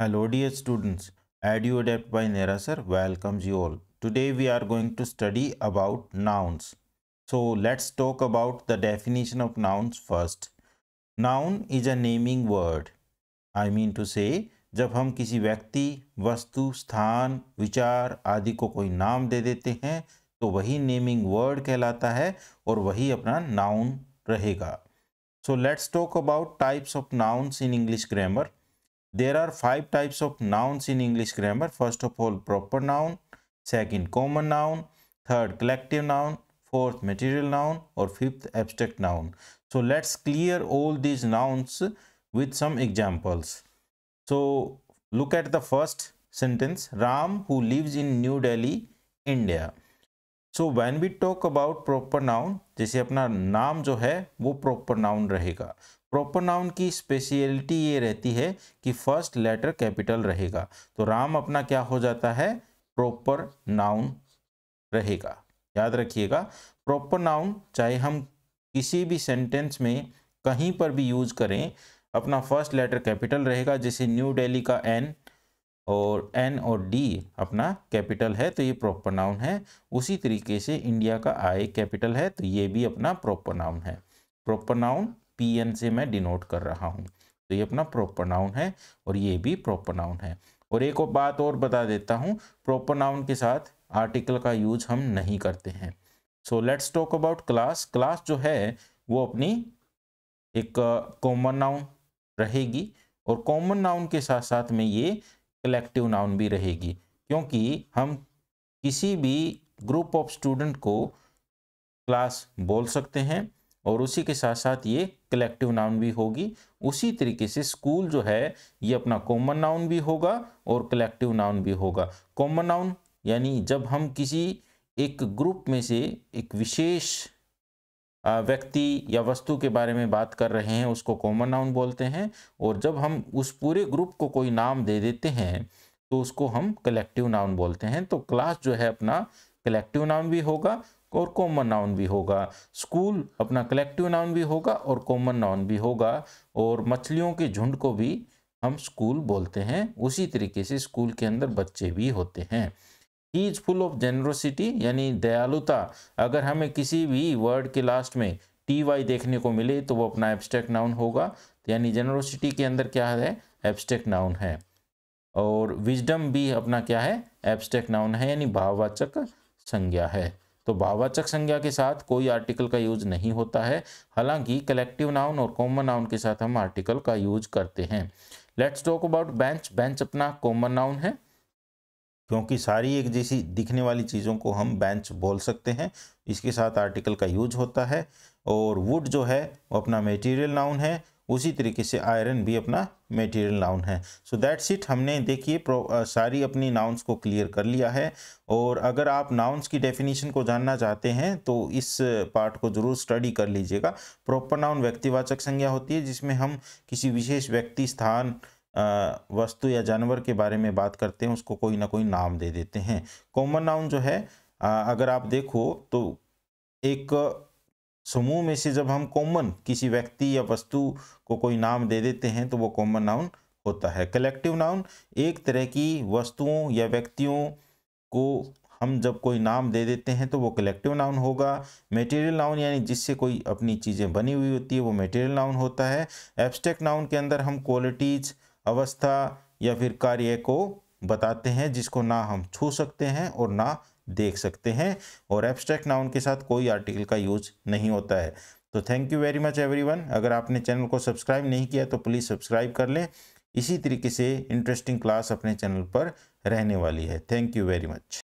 Hello dear students, AdUadapt by Nerasar welcomes you all. Today we are going to study about nouns. So let's talk about the definition of nouns first. Noun is a naming word. I mean to say जब हम किसी व्यक्ति वस्तु स्थान विचार आदि को कोई नाम दे देते हैं तो वही नेमिंग वर्ड कहलाता है और वही अपना नाउन रहेगा so let's talk about types of nouns in English grammar There are five types of nouns in English grammar. First of all, proper noun, second, common noun, third, collective noun, fourth, material noun, or fifth, abstract noun. So let's clear all these nouns with some examples. So look at the first sentence. Ram, who lives in New Delhi, India. So when we talk about proper noun जैसे अपना नाम जो है वो proper noun रहेगा proper noun की speciality ये रहती है कि फर्स्ट लेटर कैपिटल रहेगा तो राम अपना क्या हो जाता है प्रॉपर नाउन रहेगा याद रखिएगा प्रॉपर नाउन चाहे हम किसी भी सेंटेंस में कहीं पर भी यूज करें अपना फर्स्ट लेटर कैपिटल रहेगा जैसे न्यू डेली का एन और एन और डी अपना कैपिटल है तो ये प्रॉपर नाउन है उसी तरीके से इंडिया का आई कैपिटल है तो ये भी अपना प्रॉपर नाउन है प्रॉपर नाउन पी एन से मैं डिनोट कर रहा हूँ तो ये अपना प्रॉपर नाउन है और ये भी प्रॉपर नाउन है और एक और बात और बता देता हूँ प्रॉपर नाउन के साथ आर्टिकल का यूज हम नहीं करते हैं so let's talk about class class जो है वो अपनी एक कॉमन नाउन रहेगी और कॉमन नाउन के साथ साथ में ये कलेक्टिव नाउन भी रहेगी क्योंकि हम किसी भी ग्रुप ऑफ स्टूडेंट को क्लास बोल सकते हैं और उसी के साथ साथ ये कलेक्टिव नाउन भी होगी उसी तरीके से स्कूल जो है ये अपना कॉमन नाउन भी होगा और कलेक्टिव नाउन भी होगा कॉमन नाउन यानी जब हम किसी एक ग्रुप में से एक विशेष व्यक्ति या वस्तु के बारे में बात कर रहे हैं उसको कॉमन नाउन बोलते हैं और जब हम उस पूरे ग्रुप को कोई नाम दे देते हैं तो उसको हम कलेक्टिव नाउन बोलते हैं तो क्लास जो है अपना कलेक्टिव नाउन भी होगा और कॉमन नाउन भी होगा स्कूल अपना कलेक्टिव नाउन भी होगा और कॉमन नाउन भी होगा और मछलियों के झुंड को भी हम स्कूल बोलते हैं उसी तरीके से स्कूल के अंदर बच्चे भी होते हैं he is full of generosity यानी दयालुता अगर हमें किसी भी वर्ड के लास्ट में टी वाई देखने को मिले तो वो अपना एब्स्ट्रैक्ट नाउन होगा तो यानी जेनरोसिटी के अंदर क्या है एब्स्ट्रैक्ट नाउन है और विजडम भी अपना क्या है एब्स्ट्रैक्ट नाउन है यानी भाववाचक संज्ञा है तो भाववाचक संज्ञा के साथ कोई आर्टिकल का यूज नहीं होता है हालांकि कलेक्टिव नाउन और कॉमन नाउन के साथ हम आर्टिकल का यूज करते हैं let's talk about bench bench अपना कॉमन नाउन है क्योंकि सारी एक जैसी दिखने वाली चीज़ों को हम बेंच बोल सकते हैं इसके साथ आर्टिकल का यूज होता है और वुड जो है वो अपना मेटीरियल नाउन है उसी तरीके से आयरन भी अपना मेटीरियल नाउन है सो दैट्स इट हमने देखिए सारी अपनी नाउन्स को क्लियर कर लिया है और अगर आप नाउन्स की डेफिनेशन को जानना चाहते हैं तो इस पार्ट को ज़रूर स्टडी कर लीजिएगा प्रॉपर नाउन व्यक्तिवाचक संज्ञा होती है जिसमें हम किसी विशेष व्यक्ति स्थान वस्तु या जानवर के बारे में बात करते हैं उसको कोई ना कोई नाम दे देते हैं कॉमन नाउन जो है अगर आप देखो तो एक समूह में से जब हम कॉमन किसी व्यक्ति या वस्तु को कोई नाम दे देते हैं तो वो कॉमन नाउन होता है कलेक्टिव नाउन एक तरह की वस्तुओं या व्यक्तियों को हम जब कोई नाम दे देते हैं तो वो कलेक्टिव नाउन होगा मटेरियल नाउन यानी जिससे कोई अपनी चीज़ें बनी हुई होती है वो मटेरियल नाउन होता है एब्स्ट्रैक्ट नाउन के अंदर हम क्वालिटीज़ अवस्था या फिर कार्य को बताते हैं जिसको ना हम छू सकते हैं और ना देख सकते हैं और एब्स्ट्रैक्ट नाउन के साथ कोई आर्टिकल का यूज नहीं होता है तो thank you very much everyone अगर आपने चैनल को सब्सक्राइब नहीं किया तो प्लीज़ सब्सक्राइब कर लें इसी तरीके से इंटरेस्टिंग क्लास अपने चैनल पर रहने वाली है थैंक यू वेरी मच